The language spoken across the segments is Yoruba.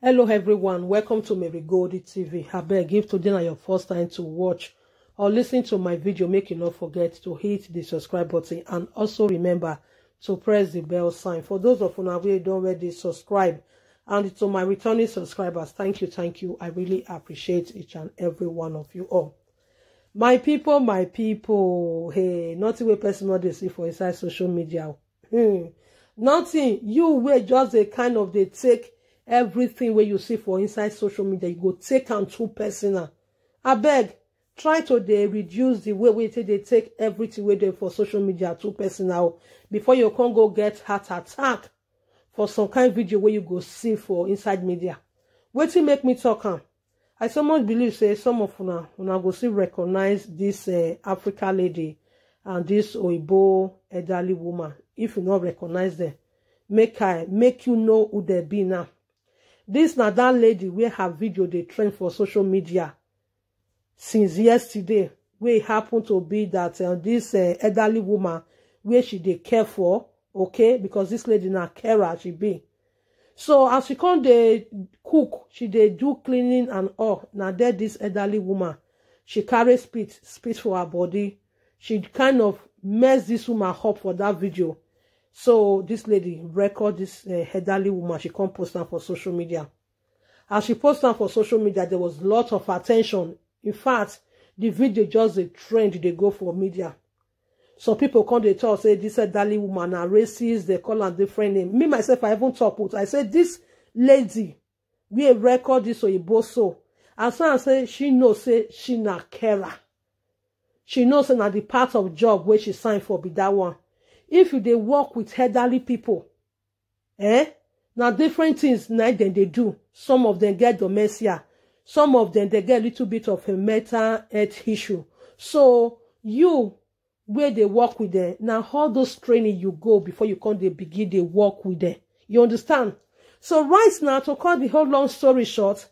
hello everyone welcome to marigold tv abeg if today na your first time to watch or listen to my video make you not forget to hit the subscribe button and also remember to press the bell sign for those of una wey don already subscribe and to my returning subscribers thank you thank you i really appreciate each and every one of you all my people my people hey nothing wey person no dey see for inside social media hmm. nothing you wey just dey kind of dey take everything where you see for inside social media you go take and too personal I beg, try to they reduce the way wey take dey take everything wey dey for social media too personal before you can go get heart attack for some kind video where you go see for inside media Wait till make me talk Huh? i so much believe say some of una una go see recognize this uh, africa lady and this oyibo elderly woman if you no recognize dem make i make you know who they be now This na dat lady wey her video dey trend for social media since yesterday wey happen to be dat dis uh, uh, elderly woman wey she dey care for okay because this lady na carer she be so as she come dey cook she dey do cleaning and all na there this elderly woman she carry spit spit for her body she kind of mess this woman up for that video so this lady record this uh, elderly woman she come post am for social media as she post am for social media there was lot of attention in fact the video just a trend They go for media some people come to talk say this Hedali woman na racist they call am different name me myself i even talk with i said this lady wey record this oyibo so and so I say she knows. say she na carer she knows say na the part of job where she sign for be that one if you dey work with elderly people eh Now different things now dem they do some of them get dementia some of them they get a little bit of a mental health issue so you where they work with them? Now all those training you go before you come They begin they work with them. you understand so right now to cut the whole long story short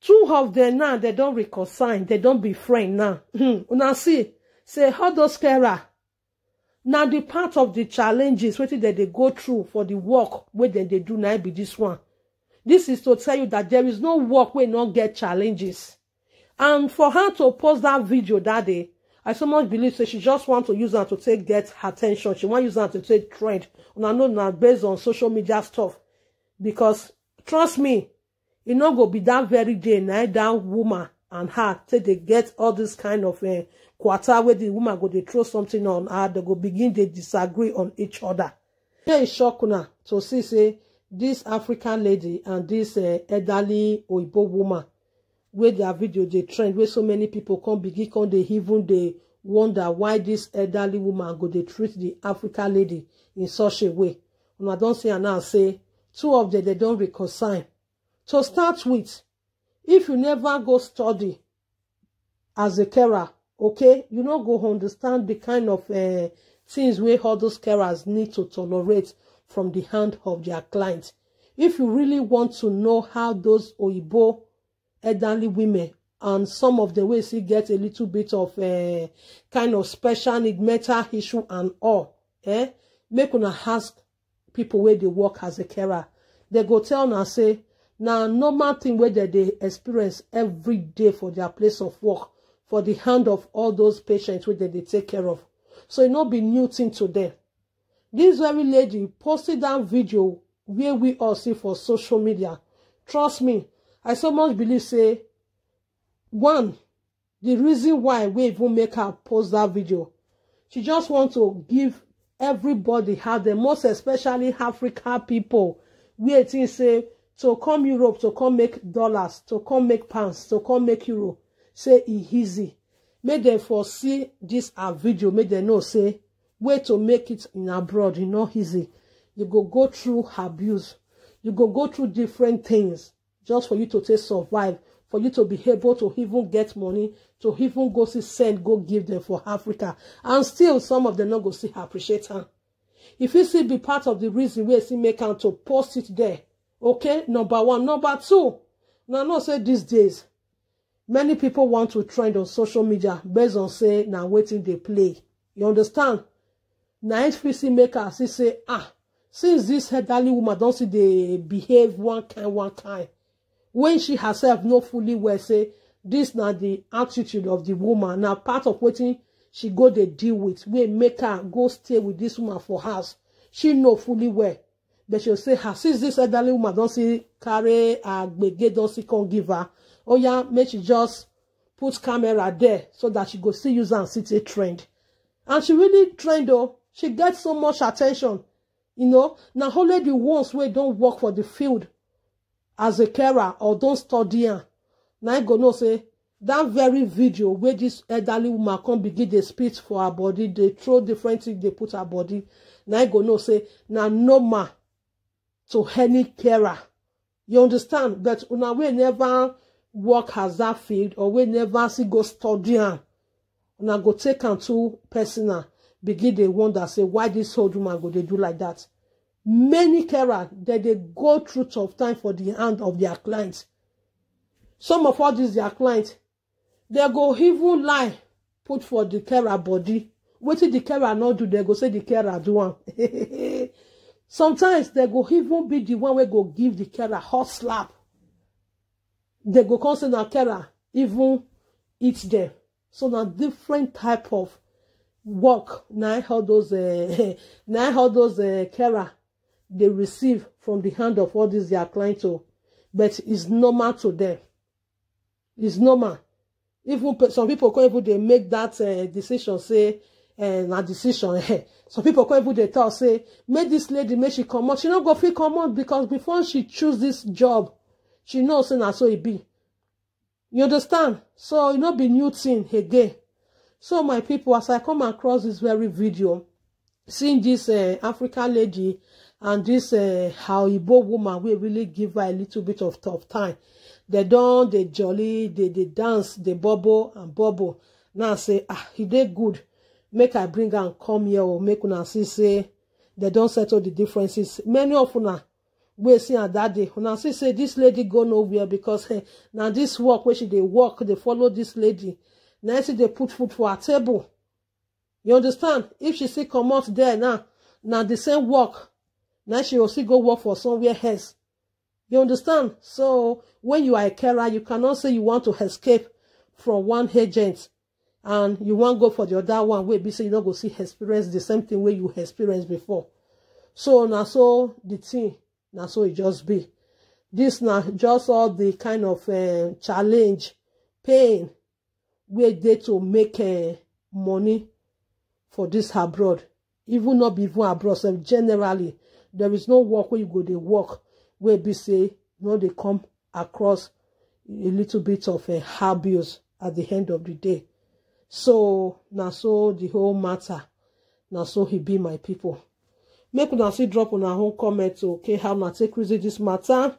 two of them now they don't reconcile They don't be friend now hmm. una see say how those carer na the part of the challenges wetin dem dey go through for the work wey dem dey do na be this one this is to tell you that there is no work wey no get challenges and for her to post that video that day i so much believe say so she just want to use am to take get her ten tion she wan use am to take trend una know na based on social media stuff because trust me e no go be that very day na that woman and her say they get all this kind of uh, quarter wey di woman go they throw something on her They go begin they disagree on each oda e shock una to see say this african lady and dis eh, elderly oyibo woman where their video they trend where so many people come begin come they even they wonder why this elderly woman go they treat the african lady in such a way I don't see her now say two of them they don't reconcile to start with if you never go study as a carer okay you no go understand the kind of uh, things wey all those carers need to tolerate from the hand of their client if you really want to know how those oyibo elderly women and some of the ways he get a little bit of uh, kind of special need mental issue and all eh make una ask people where they work as a carer they go tell una say na normal thing wey dem dey experience every day for their place of work for the hand of all those patients wey dem dey take care of so e no be new thing to dem dis very lady posted that video wey we all see for social media trust me i so much believe say one the reason why we even make her post that video she just want to give everybody her dem most especially africa pipo wey think say to come Europe, to come make dollars, to come make pounds, to come make euro, say e easy. May they foresee this our video, May they know, say, way to make it in abroad, You e know easy. You go go through abuse. You go go through different things just for you to take survive, for you to be able to even get money, to even go see send, go give them for Africa. And still, some of them not go see appreciate her. If you see be part of the reason where see make her to post it there, okay number one number two Now, know say these days many people want to trend on social media based on say now waiting they play you understand Now, it fit see make say ah since dis elderly woman don see they behave one kind one kind When she herself no fully well say this now the attitude of the woman now part of waiting she go dey deal with wey make her go stay with this woman for house she know fully well They should say, her, since this elderly woman don't see carry her gbege, don't see can give her. Oh yeah, make she just put camera there so that she go see use and see a trend. And she really trend though. She gets so much attention. You know, now only the ones where don't work for the field as a carer or don't study. Now I go know say that very video where this elderly woman come begin the speech for her body, they throw different things they put her body. Now I go know say now no ma to any carer. You understand? But una we never work as that field or we never see go study am. Una go take am to personal. Begin dey wonder say why this old woman go they do like that. Many carers that they go through tough time for the hand of their clients. Some of all these their clients, they go even lie put for the carer body. Wetin the carer not do, they go say the carer do one. Sometimes they go even be the one wey go give the carer hot slap. They go consider say carer even eat them. So now different type of work Now how those uh, na all those uh, carer they receive from the hand of all these their client. o. But it's normal to them. It's normal. Even some people come even they make that uh, decision say Eh, na decision eh. some people come even dey talk say make this lady make she comot she no go fit comot because before she choose this job she know say na so e be you understand so e no be new tin again so my people, as i come across this very video seeing dis eh, african lady and this how igbo woman wey really give her a little bit of tough time dem don dey jolly dey dance dey bubble and bubble now say ah e dey good make i bring and come here or make una see say they don't settle the differences many of una we see her dat day una see say this lady go nowhere because hey, eh, now this work where she they work they follow this lady now she they put food for her table you understand if she come out there now now di same work now she go still go work for somewhere else you understand so when you are a carer you cannot say you want to escape from one agent and you won't go for the other one Where be say you don't go see experience the same thing where you experienced before so now, so the thing now, so it e just be this now. just all the kind of eh, challenge pain wey dey to make eh, money for this abroad even not be even abroad So generally there is no work where you go They work where be say you no dey come across a little bit of eh, abuse at the end of the day so na so the whole matter na so he be my people make una see drop una own comment okay how una take reason this matter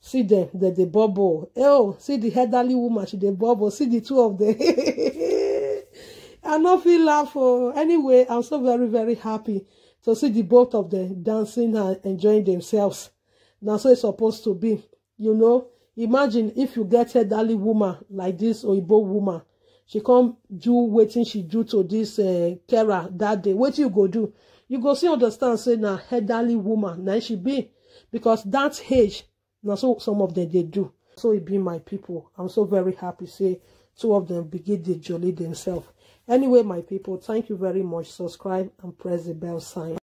see them, dem dey bubble oh see the elderly woman she dey bubble see the two of them i not feel laugh oh anyway i'm so very very happy to see the both of them dancing and enjoying themselves Now so e supposed to be you know imagine if you get elderly woman like this or oyibo woman she come do waiting. she do to dis eh, Kara that day What you go do you go see. understand say na elderly woman Now she be because that age Now so some of them they do so it e be my people. i'm so very happy say two of them begin dey jolly themselves. anyway my people, thank you very much subscribe and press the bell sign